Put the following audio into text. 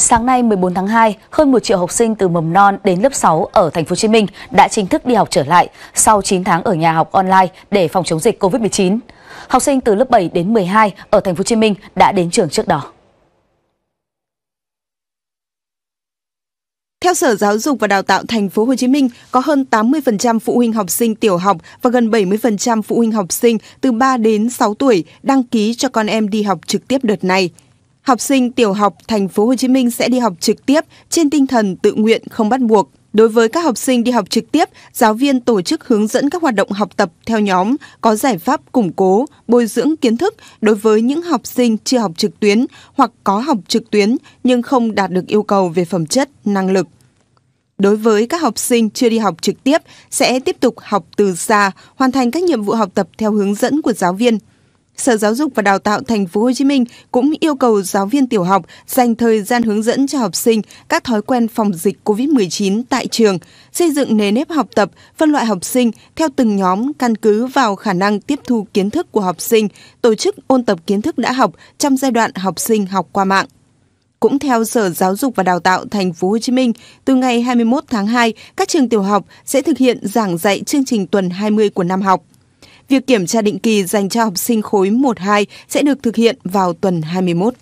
Sáng nay 14 tháng 2, hơn 1 triệu học sinh từ mầm non đến lớp 6 ở thành phố Hồ Chí Minh đã chính thức đi học trở lại sau 9 tháng ở nhà học online để phòng chống dịch Covid-19. Học sinh từ lớp 7 đến 12 ở thành phố Hồ Chí Minh đã đến trường trước đó. Theo Sở Giáo dục và Đào tạo Thành phố Hồ Chí Minh, có hơn 80% phụ huynh học sinh tiểu học và gần 70% phụ huynh học sinh từ 3 đến 6 tuổi đăng ký cho con em đi học trực tiếp đợt này học sinh tiểu học thành phố Hồ Chí Minh sẽ đi học trực tiếp trên tinh thần tự nguyện không bắt buộc. Đối với các học sinh đi học trực tiếp, giáo viên tổ chức hướng dẫn các hoạt động học tập theo nhóm, có giải pháp củng cố, bồi dưỡng kiến thức đối với những học sinh chưa học trực tuyến hoặc có học trực tuyến nhưng không đạt được yêu cầu về phẩm chất, năng lực. Đối với các học sinh chưa đi học trực tiếp sẽ tiếp tục học từ xa, hoàn thành các nhiệm vụ học tập theo hướng dẫn của giáo viên. Sở Giáo dục và Đào tạo Thành phố Hồ Chí Minh cũng yêu cầu giáo viên tiểu học dành thời gian hướng dẫn cho học sinh các thói quen phòng dịch COVID-19 tại trường, xây dựng nền nếp học tập, phân loại học sinh theo từng nhóm căn cứ vào khả năng tiếp thu kiến thức của học sinh, tổ chức ôn tập kiến thức đã học trong giai đoạn học sinh học qua mạng. Cũng theo Sở Giáo dục và Đào tạo Thành phố Hồ Chí Minh, từ ngày 21 tháng 2, các trường tiểu học sẽ thực hiện giảng dạy chương trình tuần 20 của năm học. Việc kiểm tra định kỳ dành cho học sinh khối 1-2 sẽ được thực hiện vào tuần 21.